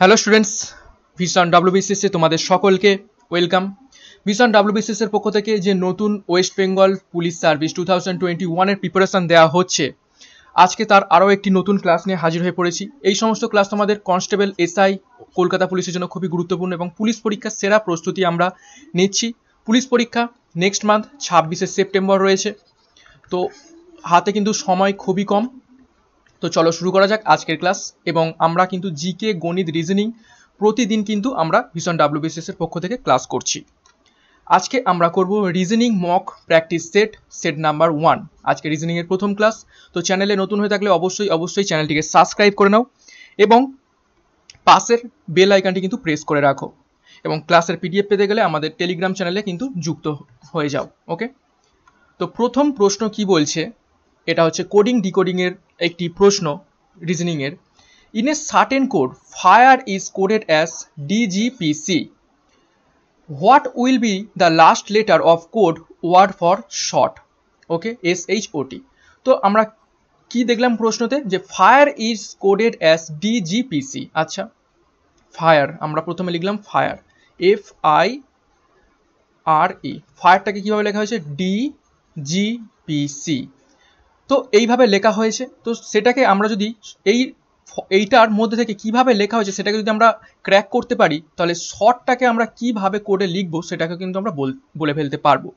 Hello students vision ডাব্লিউবিসিসে তোমাদের সকলকে welcome vision ডাব্লিউবিসিসের পক্ষ থেকে যে নতুন West Bengal police service two thousand twenty ওয়ানের প্রিপারেশান দেওয়া হচ্ছে আজকে তার আরও একটি নতুন ক্লাস নিয়ে হাজির হয়ে পড়েছি এই সমস্ত ক্লাস তোমাদের কনস্টেবল এসআই কলকাতা পুলিশের জন্য খুবই গুরুত্বপূর্ণ এবং পুলিশ পরীক্ষার সেরা প্রস্তুতি আমরা নিচ্ছি পুলিশ পরীক্ষা নেক্সট মান্থ ছাব্বিশে সেপ্টেম্বর রয়েছে তো হাতে কিন্তু সময় খুবই কম তো চলো শুরু করা যাক আজকের ক্লাস এবং আমরা কিন্তু জিকে গণিত রিজনিং প্রতিদিন কিন্তু আমরা ভীষণ ডাব্লিউবিসিএসের পক্ষ থেকে ক্লাস করছি আজকে আমরা করব reasoning mock practice set set number one আজকে রিজনিংয়ের প্রথম ক্লাস তো চ্যানেলে নতুন হয়ে থাকলে অবশ্যই অবশ্যই চ্যানেলটিকে সাবস্ক্রাইব করে নাও এবং পাশের বেল আইকনটি কিন্তু প্রেস করে রাখো এবং ক্লাসের পিডিএফ পেতে গেলে আমাদের টেলিগ্রাম চ্যানেলে কিন্তু যুক্ত হয়ে যাও ওকে তো প্রথম প্রশ্ন কি বলছে এটা হচ্ছে কোডিং ডিকোডিংয়ের একটি প্রশ্ন রিজনিংয়ের in a certain code fire is coded as D G P C what will be the last letter of code word for short okay S H O T তো আমরা কি দেখলাম প্রশ্নতে যে fire is coded as D G P C আচ্ছা ফায়ার আমরা প্রথমে লিখলাম fire F I R E e। ফায়ারটাকে কীভাবে লেখা হয়েছে ডি জি পি সি তো এইভাবে লেখা হয়েছে তো সেটাকে আমরা যদি এই এইটার মধ্যে থেকে কিভাবে লেখা হয়েছে সেটাকে যদি আমরা ক্র্যাক করতে পারি তাহলে শর্টটাকে আমরা কিভাবে কোডে লিখব সেটাকে কিন্তু আমরা বলে ফেলতে পারবো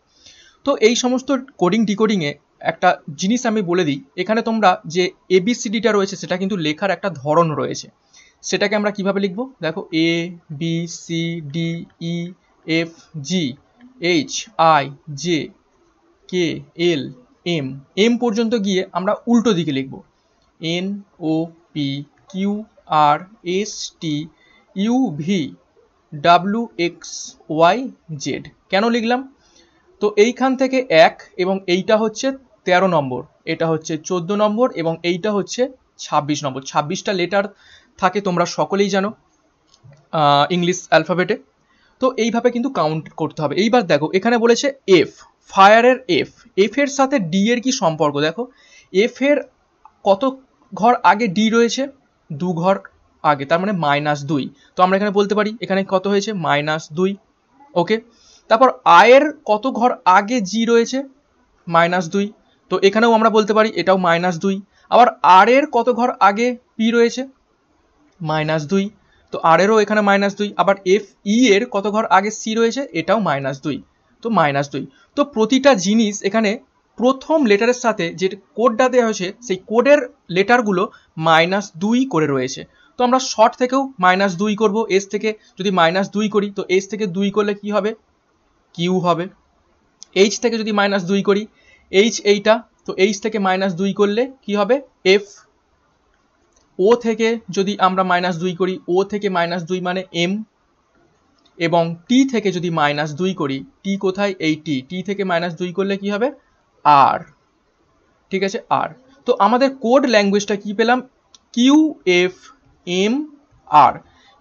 তো এই সমস্ত কোডিং ডিকোডিংয়ে একটা জিনিস আমি বলে দিই এখানে তোমরা যে এবিসিডিটা রয়েছে সেটা কিন্তু লেখার একটা ধরন রয়েছে সেটাকে আমরা কিভাবে লিখব দেখো A B C D E F G H I J K L M M পর্যন্ত গিয়ে আমরা উল্টো দিকে লিখব N O P Q R S T U V W X Y Z কেন লিখলাম তো এইখান থেকে এক এবং এইটা হচ্ছে তেরো নম্বর এটা হচ্ছে চোদ্দো নম্বর এবং এইটা হচ্ছে ২৬ নম্বর ২৬টা লেটার থাকে তোমরা সকলেই জানো ইংলিশ অ্যালফাবেটে তো এইভাবে কিন্তু কাউন্ট করতে হবে এইবার দেখো এখানে বলেছে এফ ফায়ারের এফ এফ এর সাথে ডি এর কি সম্পর্ক দেখো এফ এর কত ঘর আগে ডি রয়েছে দু ঘর আগে তার মানে মাইনাস দুই তো আমরা এখানে বলতে পারি এখানে কত হয়েছে মাইনাস দুই ওকে তারপর আয়ের কত ঘর আগে জি রয়েছে মাইনাস দুই তো এখানেও আমরা বলতে পারি এটাও মাইনাস দুই আবার আর এর কত ঘর আগে পি রয়েছে মাইনাস দুই তো আর এরও এখানে মাইনাস দুই আবার এফ ই e এর কত ঘর আগে সি রয়েছে এটাও মাইনাস দুই তো মাইনাস দুই তো প্রতিটা জিনিস এখানে প্রথম লেটারের সাথে যে কোডটা দেওয়া হয়েছে সেই কোডের লেটারগুলো মাইনাস দুই করে রয়েছে তো আমরা শর্ট থেকেও মাইনাস দুই করবো এস থেকে যদি মাইনাস দুই করি তো এস থেকে দুই করলে কি হবে কিউ হবে এইচ থেকে যদি মাইনাস দুই করি এইচ এইটা তো এইচ থেকে মাইনাস দুই করলে কি হবে এফ ও থেকে যদি আমরা মাইনাস দুই করি ও থেকে মাইনাস দুই মানে এম এবং টি থেকে যদি মাইনাস দুই করি টি কোথায় এই টি টি থেকে মাইনাস দুই করলে কি হবে আর ঠিক আছে আর তো আমাদের কোড ল্যাঙ্গুয়েজটা কি পেলাম কিউ এফ এম আর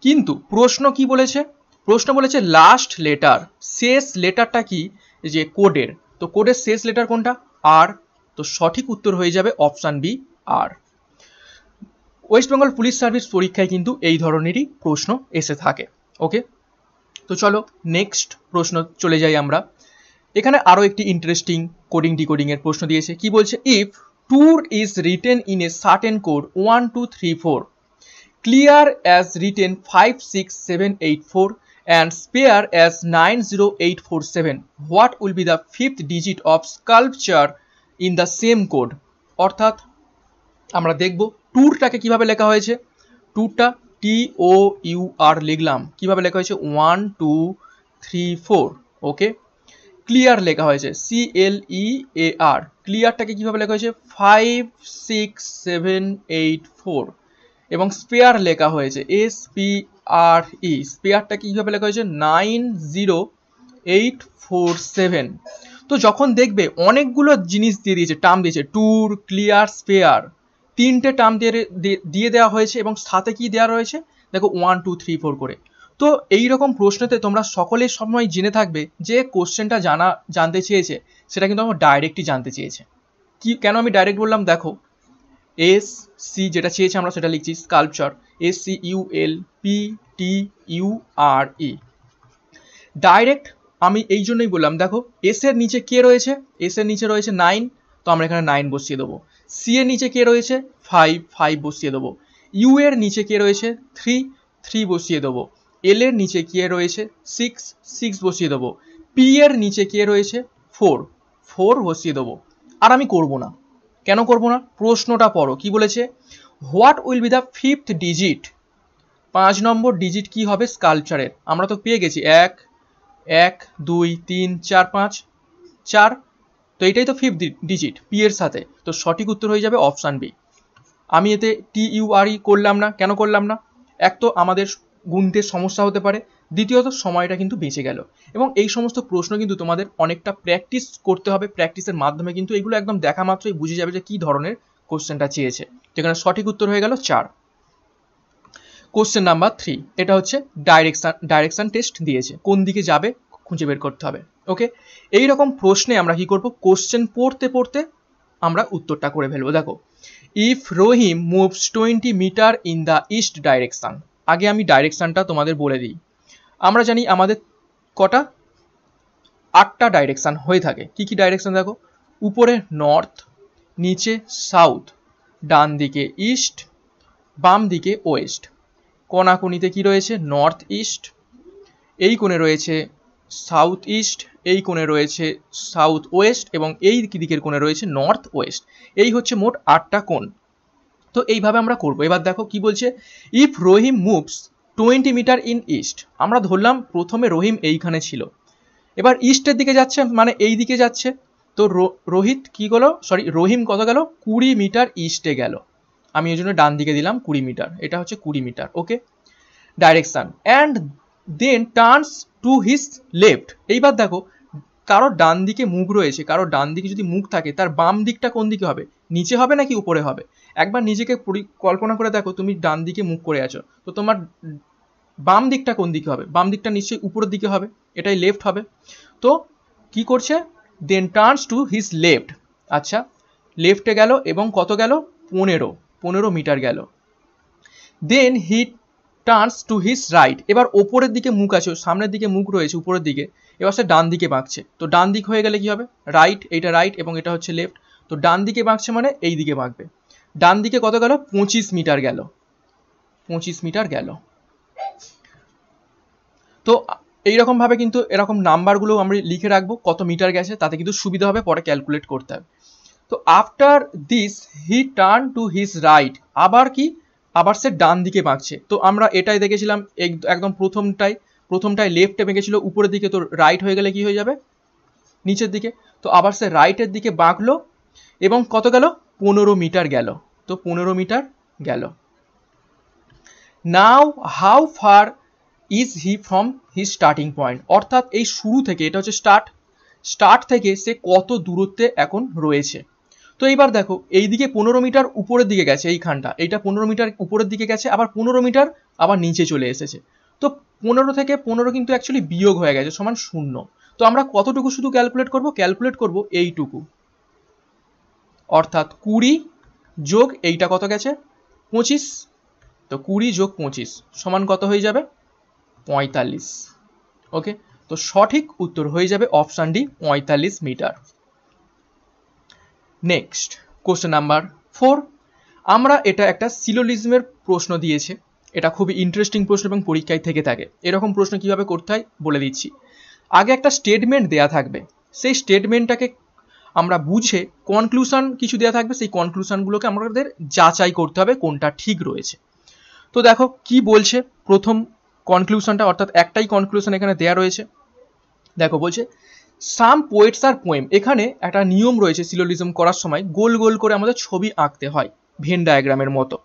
কিন্তু প্রশ্ন কি বলেছে প্রশ্ন বলেছে লাস্ট লেটার শেষ লেটারটা কি যে কোডের তো কোডের শেষ লেটার কোনটা আর তো সঠিক উত্তর হয়ে যাবে অপশান বি আর ওয়েস্ট বেঙ্গল পুলিশ সার্ভিস পরীক্ষায় কিন্তু এই ধরনেরই প্রশ্ন এসে থাকে ওকে তো চলো নেক্সট প্রশ্ন চলে যাই আমরা এখানে আরও একটি ইন্টারেস্টিং কোডিং ডিকোডিংয়ের প্রশ্ন দিয়েছে কি বলছে if tour is written in a certain code one two three four clear as written five six seven eight four and spare as nine zero eight four seven what will be the fifth digit of sculpture in the same code অর্থাৎ আমরা দেখব ট্যুরটাকে কীভাবে লেখা হয়েছে ট্যুরটা টি ও you আর লিখলাম কিভাবে লেখা হয়েছে one two three four okay clear লেখা হয়েছে সি এল ই e এ আর ক্লিয়ারটাকে কীভাবে লেখা হয়েছে five six seven eight four এবং স্পেয়ার লেখা হয়েছে এস পি আর ই স্পেয়ারটা কীভাবে লেখা হয়েছে nine zero eight four seven তো যখন দেখবে অনেকগুলো জিনিস দিয়ে দিয়েছে টার্ম দিয়েছে ট্যুর ক্লিয়ার স্পেয়ার তিনটে টার্ম দিয়ে দিয়ে দেওয়া হয়েছে এবং সাথে কি দেওয়া রয়েছে দেখো ওয়ান টু থ্রি ফোর করে তো এই রকম প্রশ্নেতে তোমরা সকলের সময় জেনে থাকবে যে কোশ্চেনটা জানা জানতে চেয়েছে সেটা কিন্তু আমার ডাইরেক্টই জানতে চেয়েছে কি কেন আমি ডাইরেক্ট বললাম দেখো এস সি যেটা চেয়েছে আমরা সেটা লিখছি sculpture S C U L P T U R E direct আমি এই জন্যই বললাম দেখো এস এর নিচে কে রয়েছে এস এর নিচে রয়েছে নাইন তো আমরা এখানে নাইন বসিয়ে দেবো সি এর নিচে কে রয়েছে ফাইভ ফাইভ বসিয়ে দেবো ইউ এর নিচে কে রয়েছে থ্রি থ্রি বসিয়ে দেবো এল এর নিচে কে রয়েছে সিক্স সিক্স বসিয়ে দেবো পি এর নিচে কে রয়েছে ফোর ফোর বসিয়ে দেবো আর আমি করব না কেন করব না প্রশ্নটা পড়ো কি বলেছে what will be the fifth digit পাঁচ নম্বর ডিজিট কি হবে স্কালচারের আমরা তো পেয়ে গেছি এক এক দুই তিন চার পাঁচ চার তো এটাই তো ফিফথ ডিজিট পি এর সাথে তো সঠিক উত্তর হয়ে যাবে অপশান বি আমি এতে টি ইউআরই e করলাম না কেন করলাম না এক তো আমাদের গুনতে সমস্যা হতে পারে দ্বিতীয়ত সময়টা কিন্তু বেঁচে গেল এবং এই সমস্ত প্রশ্ন কিন্তু তোমাদের অনেকটা প্র্যাকটিস করতে হবে প্র্যাকটিসের মাধ্যমে কিন্তু এগুলো একদম দেখা মাত্রই বুঝে যাবে যে কী ধরনের কোশ্চেনটা চেয়েছে যেখানে সঠিক উত্তর হয়ে গেল চার কোশ্চেন নাম্বার থ্রি এটা হচ্ছে ডাইরেকশান ডাইরেকশান টেস্ট দিয়েছে কোন দিকে যাবে খুঁজে বের করতে হবে ওকে এই রকম প্রশ্নে আমরা কি করব কোশ্চেন পড়তে পড়তে আমরা উত্তরটা করে ফেলবো দেখো if Rahim moves twenty metre in the east direction আগে আমি ডাইরেকশানটা তোমাদের বলে দিই আমরা জানি আমাদের কটা আটটা ডাইরেকশান হয়ে থাকে কি কি ডাইরেকশান দেখো উপরে নর্থ নিচে সাউথ ডান দিকে ইস্ট বাম দিকে ওয়েস্ট কোনাকুনিতে কি রয়েছে নর্থ ইস্ট এই কোণে রয়েছে সাউথ ইস্ট এই কোণে রয়েছে সাউথ ওয়েস্ট এবং এই দিকের কোণে রয়েছে নর্থ ওয়েস্ট এই হচ্ছে মোট আটটা কোণ তো এইভাবে আমরা করব এবার দেখো কি বলছে if Rahim moves twenty metre in east আমরা ধরলাম প্রথমে রহিম এইখানে ছিল এবার ইস্টের দিকে যাচ্ছে মানে এই দিকে যাচ্ছে তো রোহিত কি গেল সরি রহিম কত গেল কুড়ি মিটার ইস্টে গেল আমি এই জন্য ডান দিকে দিলাম কুড়ি মিটার এটা হচ্ছে কুড়ি metre okay direction and then turns to his left এইবার দেখো কারো ডান দিকে মুখ রয়েছে কারো ডান দিকে যদি মুখ থাকে তার বাম দিকটা কোন দিকে হবে নিচে হবে নাকি উপরে হবে একবার নিজেকে পরিকল্পনা করে দেখো তুমি ডান দিকে মুখ করে আছো তো তোমার বাম দিকটা কোন দিকে হবে বাম দিকটা নিশ্চয়ই উপরের দিকে হবে এটাই লেফট হবে তো কি করছে then turns to his left আচ্ছা লেফটে গেল এবং কত গেল পনেরো পনেরো মিটার গেল then hit turns to his right এবার ওপরের দিকে মুখ আছে সামনের দিকে মুখ রয়েছে উপরের দিকে এবার সে ডান দিকে বাঁকছে তো ডান দিক হয়ে গেলে কি হবে রাইট এইটা রাইট এবং এটা হচ্ছে লেফট তো ডান দিকে বাঁকছে মানে এই দিকে বাঁকবে ডান দিকে কত গেল পঁচিশ মিটার গেল পঁচিশ মিটার গেল তো এইরকমভাবে কিন্তু এরকম নাম্বারগুলো আমরা লিখে রাখবো কত মিটার গেছে তাতে কিন্তু সুবিধা হবে পরে ক্যালকুলেট করতে হবে তো after this he turn to his right আবার কি আবার সে ডান দিকে বাঁকছে তো আমরা এটাই দেখেছিলাম একদম প্রথমটাই প্রথমটায় লেফটে বেঁকেছিল উপরের দিকে তো রাইট হয়ে গেলে কি হয়ে যাবে নিচের দিকে তো আবার সে রাইটের দিকে বাঁকলো এবং কত গেল পনেরো মিটার গেল তো পনেরো মিটার গেল now how far is he from he starting point অর্থাৎ এই শুরু থেকে এটা হচ্ছে স্টার্ট স্টার্ট থেকে সে কত দূরত্বে এখন রয়েছে তো এইবার দেখো এই দিকে পনেরো মিটার উপরের দিকে গেছে এই খানটা এইটা পনেরো মিটার উপরের দিকে গেছে আবার পনেরো মিটার আবার নিচে চলে এসেছে তো পনেরো থেকে পনেরো কিন্তু অ্যাকচুয়ালি বিয়োগ হয়ে গেছে সমান শূন্য তো আমরা কতটুকু শুধু ক্যালকুলেট করব ক্যালকুলেট করব এইটুকু অর্থাৎ কুড়ি যোগ এইটা কত গেছে পঁচিশ তো কুড়ি যোগ পঁচিশ সমান কত হয়ে যাবে পঁয়তাল্লিশ ওকে তো সঠিক উত্তর হয়ে যাবে অপশান ডি পঁয়তাল্লিশ metre next question number four আমরা এটা একটা সিলোলিজমের প্রশ্ন দিয়েছে এটা খুবই ইন্টারেস্টিং প্রশ্ন এবং পরীক্ষায় থেকে থাকে এরকম প্রশ্ন কিভাবে করতে হয় বলে দিচ্ছি আগে একটা স্টেটমেন্ট দেয়া থাকবে সেই স্টেটমেন্টটাকে আমরা বুঝে কনক্লুশন কিছু দেওয়া থাকবে সেই কনক্লুশনগুলোকে আমাদের যাচাই করতে হবে কোনটা ঠিক রয়েছে তো দেখো কি বলছে প্রথম কনক্লুশনটা অর্থাৎ একটাই কনক্লুশন এখানে দেয়া রয়েছে দেখো বলছে সাম পোয়েটস আর পোয়েম এখানে একটা নিয়ম রয়েছে সিলোলিজম করার সময় গোল গোল করে আমাদের ছবি আঁকতে হয় ভেন ডায়াগ্রামের মতো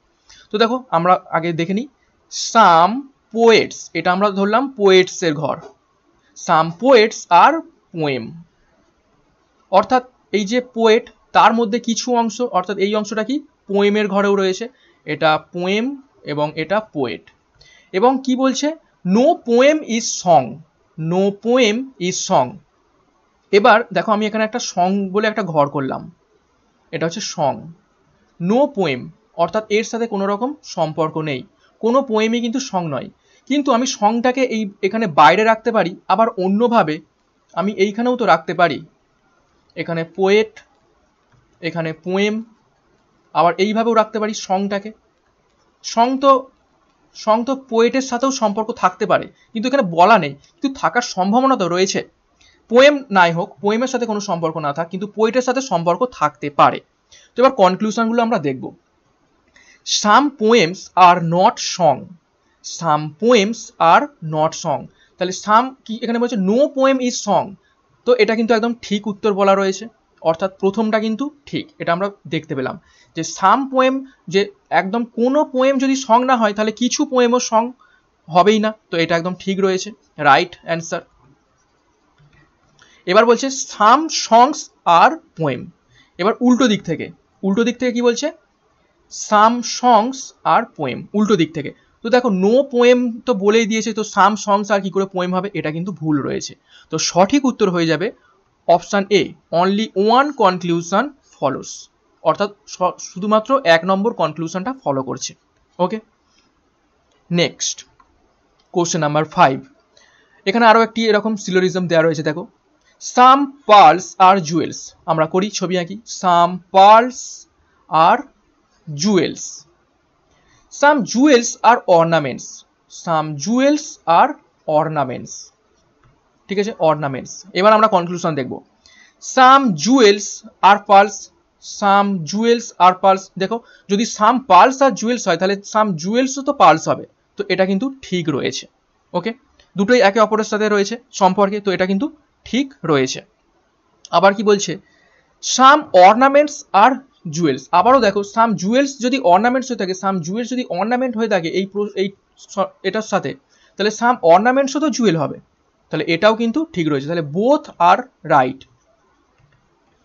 তো দেখো আমরা আগে দেখে নিই সাম পোয়েটস এটা আমরা ধরলাম পোয়েটসের ঘর সাম পোয়েটস আর পোয়েম অর্থাৎ এই যে পোয়েট তার মধ্যে কিছু অংশ অর্থাৎ এই অংশটা কি পোয়েমের ঘরেও রয়েছে এটা পোয়েম এবং এটা পোয়েট এবং কি বলছে no poem is song no poem is song এবার দেখো আমি এখানে একটা সং বলে একটা ঘর করলাম এটা হচ্ছে সং নো পোয়েম অর্থাৎ এর সাথে কোনো রকম সম্পর্ক নেই কোনো পোয়েমই কিন্তু সং নয় কিন্তু আমি সংটাকে এই এখানে বাইরে রাখতে পারি আবার অন্যভাবে আমি এইখানেও তো রাখতে পারি এখানে পোয়েট এখানে পোয়েম আবার এইভাবেও রাখতে পারি সংটাকে সং তো সং তো পোয়েটের সাথেও সম্পর্ক থাকতে পারে কিন্তু এখানে বলা নেই কিন্তু থাকার সম্ভাবনা তো রয়েছে পোয়েম নাই হোক পোয়েমের সাথে কোনো সম্পর্ক না থাক কিন্তু পোয়েটের সাথে সম্পর্ক থাকতে পারে তো এবার কনক্লুশনগুলো আমরা দেখব some poems are not song some poems are not song তাহলে সাম কি এখানে বলছে নো পোয়েম ইজ সং তো এটা কিন্তু একদম ঠিক উত্তর বলা রয়েছে অর্থাৎ প্রথমটা কিন্তু ঠিক এটা আমরা দেখতে পেলাম যে সাম পোয়েম যে একদম কোনো পোয়েম যদি সং না হয় তাহলে কিছু পোয়েমও সং হবেই না তো এটা একদম ঠিক রয়েছে রাইট অ্যান্সার এবার বলছে সাম সংস আর পোয়েম এবার উল্টো দিক থেকে উল্টো দিক থেকে কি বলছে সাম সংস আর পোয়েম উল্টো দিক থেকে তো দেখো নো পোয়েম তো বলেই দিয়েছে তো সাম সংস আর কি করে পোয়েম হবে এটা কিন্তু ভুল রয়েছে তো সঠিক উত্তর হয়ে যাবে option A only one conclusion follows অর্থাৎ শুধুমাত্র এক নম্বর কনক্লুশনটা ফলো করছে okay next question number five এখানে আরও একটি এরকম সিলোরিজম দেওয়া রয়েছে দেখো সাম পার্লস আর জুয়েলস আমরা করি ছবি আঁকি some pearls are jewels some jewels are ornaments some jewels are ornaments ঠিক আছে অর্নামেন্টস এবার আমরা কনক্লুশন দেখব some jewels are pearls some jewels are pearls দেখো যদি সাম পার্লস আর জুয়েলস হয় তাহলে সাম জুয়েলসও তো পার্লস হবে তো এটা কিন্তু ঠিক রয়েছে ওকে দুটোই একে অপরের সাথে রয়েছে সম্পর্কে তো এটা কিন্তু ঠিক রয়েছে আবার কি বলছে সাম অর্নামেন্টস আর জুয়েলস আবারও দেখো সাম জুয়েলস যদি অর্নামেন্টস হয়ে থাকে সাম জুয়েলস যদি অর্নামেন্ট হয়ে থাকে এই এই এটার সাথে তাহলে সাম অর্নামেন্টসও তো জুয়েল হবে তাহলে এটাও কিন্তু ঠিক রয়েছে তাহলে বোথ আর রাইট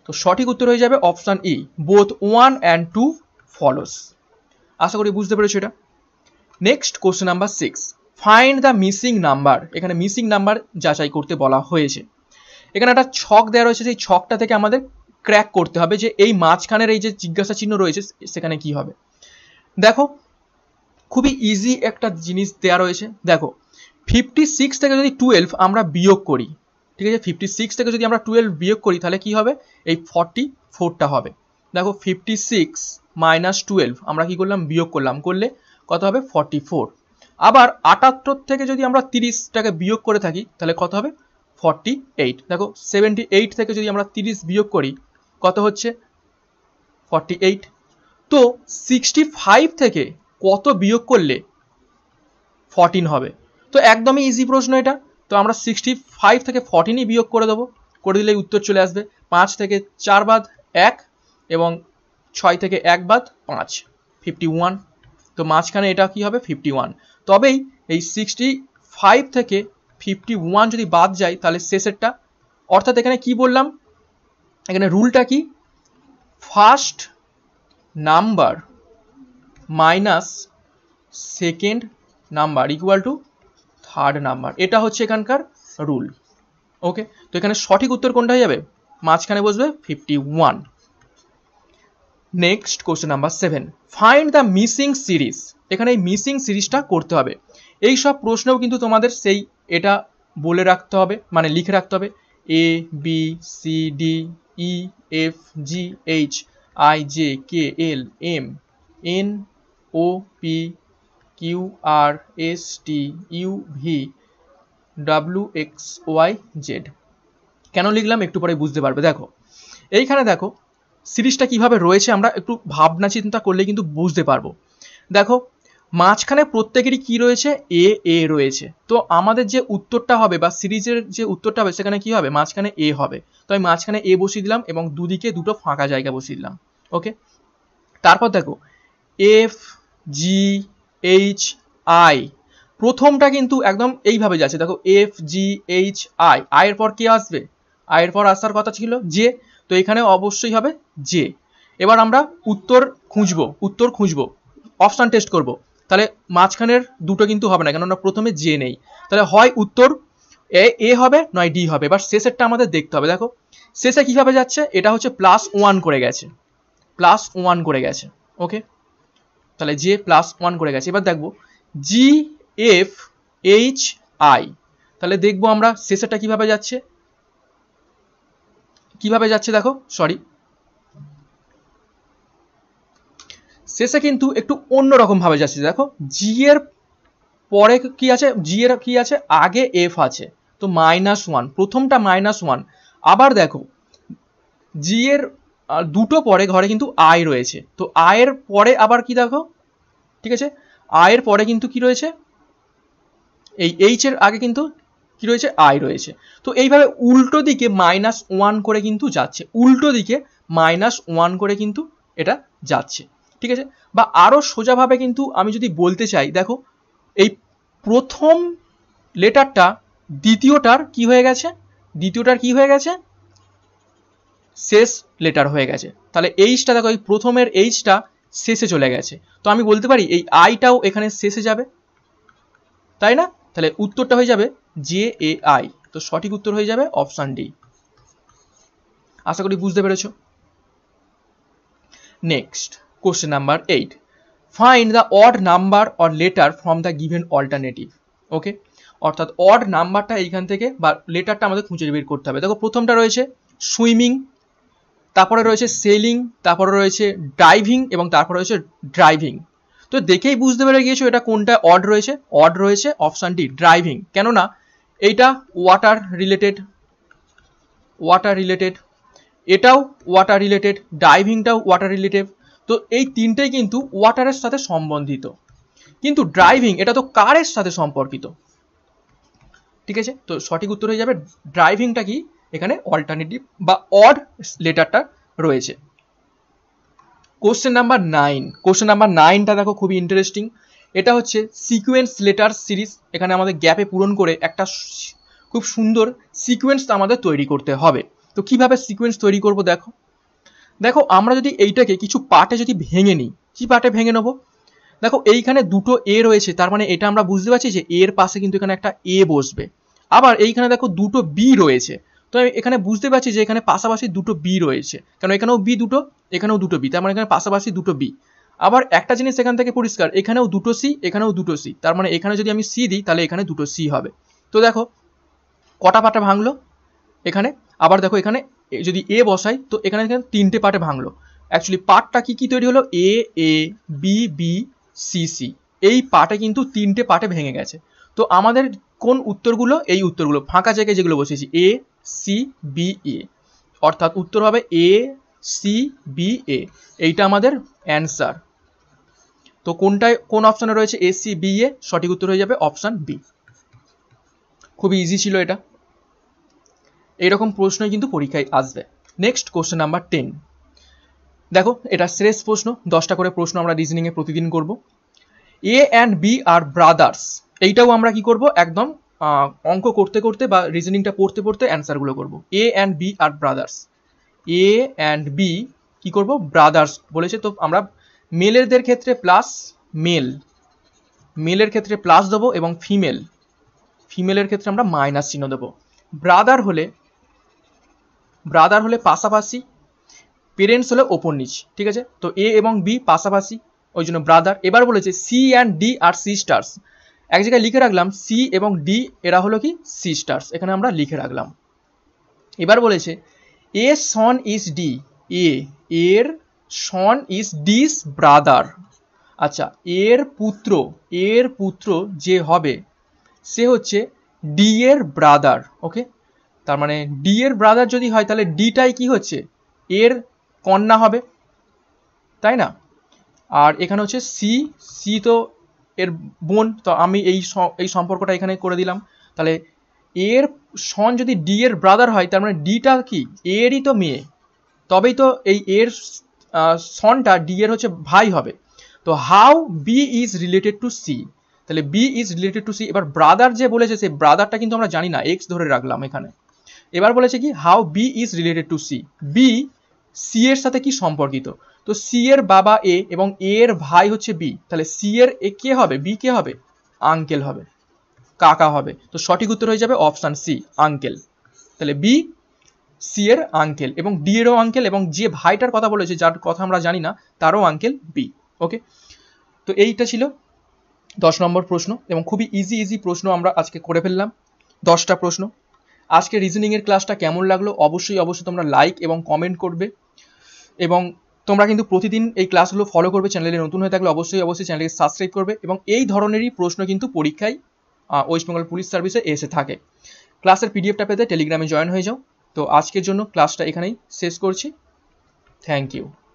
তো সঠিক উত্তর হয়ে যাবে option E both one and two follows আশা করি বুঝতে পেরেছো এটা next question number six find the missing number এখানে মিসিং নাম্বার যাচাই করতে বলা হয়েছে এখানে একটা ছক দেওয়া রয়েছে সেই ছকটা থেকে আমাদের ক্র্যাক করতে হবে যে এই মাঝখানের এই যে জিজ্ঞাসা চিহ্ন রয়েছে সেখানে কি হবে দেখো খুবই ইজি একটা জিনিস দেয়া রয়েছে দেখো ফিফটি সিক্স থেকে যদি টুয়েলভ আমরা বিয়োগ করি ঠিক আছে ফিফটি সিক্স থেকে যদি আমরা টুয়েলভ বিয়োগ করি তাহলে কি হবে এই ফর্টি ফোরটা হবে দেখো ফিফটি সিক্স মাইনাস টুয়েলভ আমরা কি করলাম বিয়োগ করলাম করলে কত হবে ফর্টি ফোর আবার আটাত্তর থেকে যদি আমরা তিরিশটাকে বিয়োগ করে থাকি তাহলে কত হবে ফর্টি এইট দেখো সেভেন্টি এইট থেকে যদি আমরা তিরিশ বিয়োগ করি কত হচ্ছে ফর্টি এইট তো সিক্সটি ফাইভ থেকে কত বিয়োগ করলে ফর্টিন হবে তো একদমই ইজি প্রশ্ন এটা তো আমরা সিক্সটি ফাইভ থেকে ফর্টিনই বিয়োগ করে দেবো করে দিলেই উত্তর চলে আসবে পাঁচ থেকে চার বাদ এক এবং ছয় থেকে এক বাদ পাঁচ ফিফটি ওয়ান তো মাঝখানে এটা কি হবে ফিফটি ওয়ান তবেই এই সিক্সটি ফাইভ থেকে ফিফটি ওয়ান যদি বাদ যায় তাহলে শেষেরটা অর্থাৎ এখানে কি বললাম এখানে রুলটা কি first number minus second number equal to third number এটা হচ্ছে এখানকার রুল ওকে তো এখানে সঠিক উত্তর কোনটা হয়ে যাবে মাঝখানে বসবে fifty one next question number seven find the missing series এখানে এই মিসিং সিরিজটা করতে হবে এই সব প্রশ্নও কিন্তু তোমাদের সেই এটা বলে রাখতে হবে মানে লিখে রাখতে হবে A B C D E F G H I J K L M N O P Q R S T U V W X Y Z কেন লিখলাম একটু পরে বুঝতে পারবে দেখো এইখানে দেখো সিরিজটা কিভাবে রয়েছে আমরা একটু ভাবনা চিন্তা করলে কিন্তু বুঝতে পারবো দেখো মাঝখানে প্রত্যেকেরই কি রয়েছে এ এ রয়েছে তো আমাদের যে উত্তরটা হবে বা সিরিজের যে উত্তরটা হবে সেখানে কি হবে মাঝখানে এ হবে তো আমি মাঝখানে এ বসিয়ে দিলাম এবং দুদিকে দুটো ফাঁকা জায়গা বসিয়ে দিলাম ওকে তারপর দেখো এফ জি এইচ আই প্রথমটা কিন্তু একদম এইভাবে যাচ্ছে দেখো এফ জি এইচ আই আয়ের পর কে আসবে আয়ের পর আসার কথা ছিল যে তো এখানে অবশ্যই হবে যে এবার আমরা উত্তর খুঁজবো উত্তর খুঁজবো অপশান টেস্ট করবো তাহলে মাঝখানের দুটো কিন্তু হবে না কেননা প্রথমে জে নেই তাহলে হয় উত্তর এ এ হবে নয় ডি হবে এবার শেষেরটা আমাদের দেখতে হবে দেখো শেষে কীভাবে যাচ্ছে এটা হচ্ছে প্লাস ওয়ান করে গেছে প্লাস ওয়ান করে গেছে ওকে তাহলে জে প্লাস ওয়ান করে গেছে এবার দেখবো জি এফ এইচ আই তাহলে দেখবো আমরা শেষেরটা কিভাবে যাচ্ছে কিভাবে যাচ্ছে দেখো সরি শেষে কিন্তু একটু অন্যরকমভাবে যাচ্ছে দেখো জি এর পরে কি আছে জি এর কি আছে আগে এফ আছে তো মাইনাস ওয়ান প্রথমটা মাইনাস ওয়ান আবার দেখো জি এর দুটো পরে ঘরে কিন্তু আয় রয়েছে তো আয়ের পরে আবার কি দেখো ঠিক আছে আয়ের পরে কিন্তু কি রয়েছে এই এইচ এর আগে কিন্তু কি রয়েছে আয় রয়েছে তো এইভাবে উল্টো দিকে মাইনাস ওয়ান করে কিন্তু যাচ্ছে উল্টো দিকে মাইনাস ওয়ান করে কিন্তু এটা যাচ্ছে ঠিক আছে বা আরও সোজাভাবে কিন্তু আমি যদি বলতে চাই দেখো এই প্রথম লেটারটা দ্বিতীয়টার কি হয়ে গেছে দ্বিতীয়টার কি হয়ে গেছে শেষ লেটার হয়ে গেছে তাহলে এইচটা দেখো এই প্রথমের এইচটা শেষে চলে গেছে তো আমি বলতে পারি এই আইটাও এখানে শেষে যাবে তাই না তাহলে উত্তরটা হয়ে যাবে জে এ আই তো সঠিক উত্তর হয়ে যাবে অপশান ডি আশা করি বুঝতে পেরেছ next question number eight find the odd number or letter from the given alternative okay অর্থাৎ অড নাম্বারটা এইখান থেকে বা লেটারটা আমাদের খুঁজে বের করতে হবে দেখো প্রথমটা রয়েছে সুইমিং তারপরে রয়েছে সেলিং তারপরে রয়েছে ড্রাইভিং এবং তারপরে রয়েছে ড্রাইভিং তো দেখেই বুঝতে পেরে গিয়েছো এটা কোনটা অড রয়েছে অড রয়েছে অপশানটি ড্রাইভিং কেননা এইটা ওয়াটার রিলেটেড ওয়াটার রিলেটেড এটাও ওয়াটার রিলেটেড ড্রাইভিংটাও ওয়াটার রিলেটেড তো এই তিনটেই কিন্তু ওয়াটারের সাথে সম্বন্ধিত কিন্তু ড্রাইভিং এটা তো কারের সাথে সম্পর্কিত ঠিক আছে তো সঠিক উত্তর হয়ে যাবে ড্রাইভিংটা কি এখানে অল্টারনেটিভ বা অড লেটারটা রয়েছে question number nine question number নাইনটা দেখো খুবই ইন্টারেস্টিং এটা হচ্ছে সিকুয়েন্স লেটার সিরিজ এখানে আমাদের গ্যাপে পূরণ করে একটা খুব সুন্দর সিকুয়েন্স আমাদের তৈরি করতে হবে তো কিভাবে সিকুয়েন্স তৈরি করব দেখো দেখো আমরা যদি এইটাকে কিছু পার্টে যদি ভেঙে নিই কী পার্টে ভেঙে নেবো দেখো এইখানে দুটো এ রয়েছে তার মানে এটা আমরা বুঝতে পারছি যে এর পাশে কিন্তু এখানে একটা এ বসবে আবার এইখানে দেখো দুটো বি রয়েছে তো আমি এখানে বুঝতে পারছি যে এখানে পাশাপাশি দুটো বি রয়েছে কারণ এখানেও বি দুটো এখানেও দুটো বি তার মানে এখানে পাশাপাশি দুটো বি আবার একটা জিনিস এখান থেকে পরিষ্কার এখানেও দুটো সি এখানেও দুটো সি তার মানে এখানে যদি আমি সি দিই তাহলে এখানে দুটো সি হবে তো দেখো কটা পাটা ভাঙলো এখানে আবার দেখো এখানে যদি এ বসাই তো এখানে এখানে তিনটে পার্টে ভাঙলো অ্যাকচুয়ালি পার্টটা কি কি তৈরি হলো A A B B C C এই পার্টে কিন্তু তিনটে পার্টে ভেঙে গেছে তো আমাদের কোন উত্তরগুলো এই উত্তরগুলো ফাঁকা জায়গায় যেগুলো বসেছি A C B A e। অর্থাৎ উত্তর হবে এ সি বি এ এইটা আমাদের অ্যান্সার তো কোনটায় কোন অপশানে রয়েছে এ সি বি এ সঠিক উত্তর হয়ে যাবে অপশান বি খুবই ইজি ছিল এটা এইরকম প্রশ্নই কিন্তু পরীক্ষায় আসবে নেক্সট কোশ্চেন নাম্বার টেন দেখো এটা শ্রেষ প্রশ্ন দশটা করে প্রশ্ন আমরা রিজনিংয়ে প্রতিদিন করব এ অ্যান্ড বি আর ব্রাদার্স এইটাও আমরা কি করব একদম অঙ্ক করতে করতে বা রিজনিংটা পড়তে পড়তে অ্যান্সারগুলো করব এ অ্যান্ড বি আর ব্রাদার্স এ অ্যান্ড বি কি করব ব্রাদার্স বলেছে তো আমরা মেলেরদের ক্ষেত্রে প্লাস মেল মেলের ক্ষেত্রে প্লাস দেবো এবং ফিমেল ফিমেলের ক্ষেত্রে আমরা মাইনাস চিহ্ন দেবো ব্রাদার হলে ব্রাদার হলে পাশাপাশি পেরেন্টস হলে ওপর নিচ ঠিক আছে তো এ এবং বি পাশাপাশি ওই জন্য ব্রাদার এবার বলেছে সি অ্যান্ড ডি আর সি স্টার্স এক জায়গায় লিখে রাখলাম সি এবং ডি এরা হলো কি সি স্টার্স এখানে আমরা লিখে রাখলাম এবার বলেছে এ সন ইজ ডি এ এর সন ইজ ডিস ব্রাদার আচ্ছা এর পুত্র এর পুত্র যে হবে সে হচ্ছে ডি এর ব্রাদার ওকে তার মানে ডি এর ব্রাদার যদি হয় তাহলে ডিটাই কি হচ্ছে এর কন্যা হবে তাই না আর এখানে হচ্ছে সি সি তো এর বোন তো আমি এই এই সম্পর্কটা এখানে করে দিলাম তাহলে এর সন যদি ডি এর ব্রাদার হয় তার মানে ডিটা কি এরই তো মেয়ে তবেই তো এই এর সনটা ডি এর হচ্ছে ভাই হবে তো how B is related to C তাহলে B is related to C এবার ব্রাদার যে বলেছে সেই ব্রাদারটা কিন্তু আমরা জানি না এক্স ধরে রাখলাম এখানে এবার বলেছে কি how B is related to C B C এর সাথে কি সম্পর্কিত তো সি এর বাবা এ এবং এ এর ভাই হচ্ছে বি তাহলে সি এর এ কে হবে বি কে হবে আঙ্কেল হবে কাকা হবে তো সঠিক উত্তর হয়ে যাবে অপশান সি আঙ্কেল তাহলে বি সি এর আঙ্কেল এবং ডি এরও আঙ্কেল এবং যে ভাইটার কথা বলেছে যার কথা আমরা জানি না তারও আঙ্কেল বি ওকে তো এইটা ছিল দশ নম্বর প্রশ্ন এবং খুবই ইজি ইজি প্রশ্ন আমরা আজকে করে ফেললাম দশটা প্রশ্ন আজকে রিজনিংয়ের ক্লাসটা কেমন লাগলো অবশ্যই অবশ্যই তোমরা লাইক এবং কমেন্ট করবে এবং তোমরা কিন্তু প্রতিদিন এই ক্লাসগুলো ফলো করবে চ্যানেলে নতুন হয়ে থাকলে অবশ্যই অবশ্যই চ্যানেলকে সাবস্ক্রাইব করবে এবং এই ধরনেরই প্রশ্ন কিন্তু পরীক্ষায় ওয়েস্টবেঙ্গল পুলিশ সার্ভিসে এসে থাকে ক্লাসের পিডিএফটা পেতে টেলিগ্রামে জয়েন হয়ে যাও তো আজকের জন্য ক্লাসটা এখানেই শেষ করছি থ্যাংক ইউ